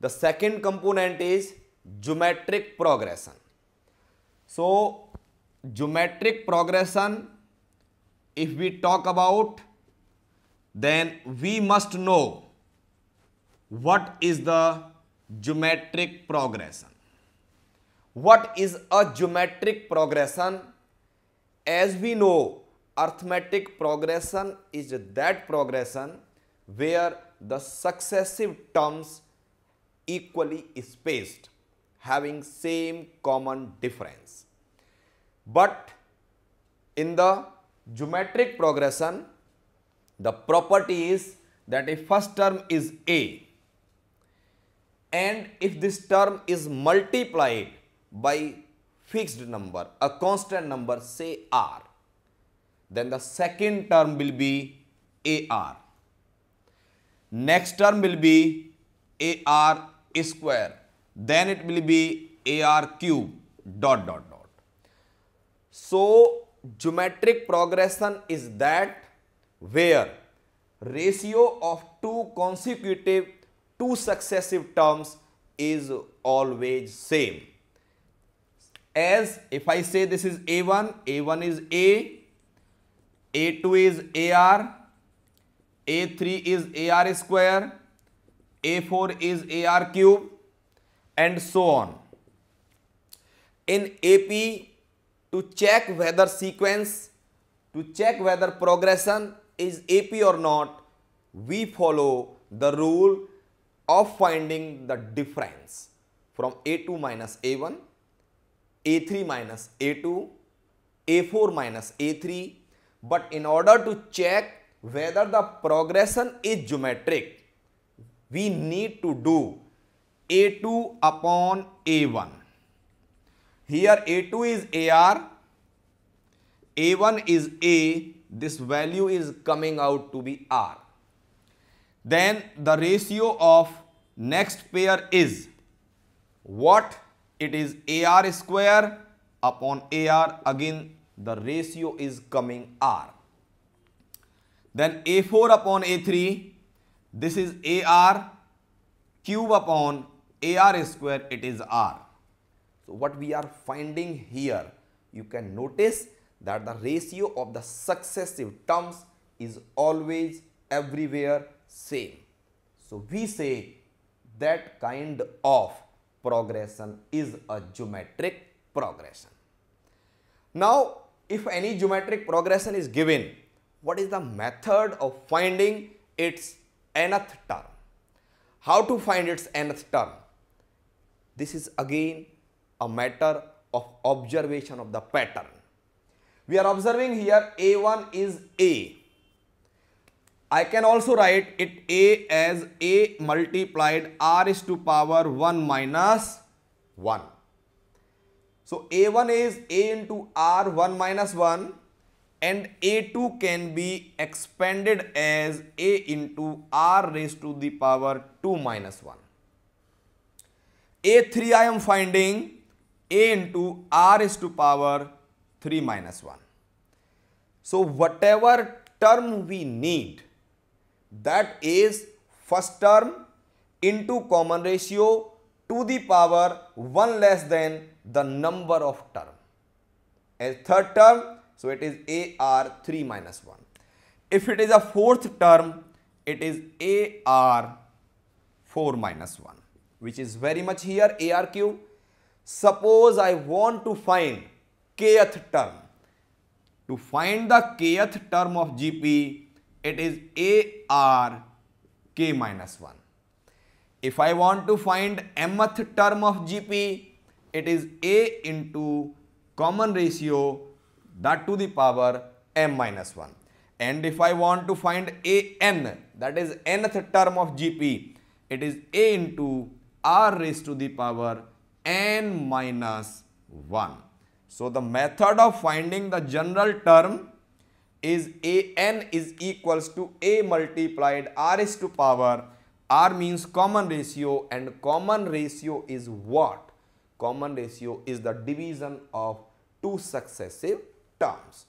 The second component is geometric progression. So, geometric progression, if we talk about, then we must know what is the geometric progression. What is a geometric progression? As we know, arithmetic progression is that progression where the successive terms equally spaced having same common difference. But in the geometric progression, the property is that if first term is A and if this term is multiplied by fixed number, a constant number say R, then the second term will be AR. Next term will be AR square then it will be AR cube dot dot dot. So geometric progression is that where ratio of two consecutive two successive terms is always same as if I say this is A1, A1 is A, A2 is AR, A3 is AR square, a4 is AR cube and so on. In AP to check whether sequence, to check whether progression is AP or not, we follow the rule of finding the difference from A2 minus A1, A3 minus A2, A4 minus A3. But in order to check whether the progression is geometric, we need to do A2 upon A1. Here A2 is AR, A1 is A, this value is coming out to be R. Then the ratio of next pair is what? It is AR square upon AR again the ratio is coming R. Then A4 upon A3 this is AR cube upon AR square, it is R. So, what we are finding here, you can notice that the ratio of the successive terms is always everywhere same. So, we say that kind of progression is a geometric progression. Now, if any geometric progression is given, what is the method of finding its nth term. How to find its nth term? This is again a matter of observation of the pattern. We are observing here A1 is A. I can also write it A as A multiplied R is to power 1 minus 1. So A1 is A into R 1 minus 1 and a2 can be expanded as a into r raised to the power 2 minus 1. a3 I am finding a into r raised to power 3 minus 1. So whatever term we need that is first term into common ratio to the power 1 less than the number of term. As third term so it is AR3 minus 1. If it is a fourth term, it is AR4 minus 1 which is very much here ARQ. Suppose I want to find kth term. To find the kth term of GP, it is ARK minus 1. If I want to find mth term of GP, it is A into common ratio that to the power m minus 1. And if I want to find a n, that is nth term of GP, it is a into r raised to the power n minus 1. So the method of finding the general term is a n is equals to a multiplied r raised to power r means common ratio and common ratio is what? Common ratio is the division of two successive terms.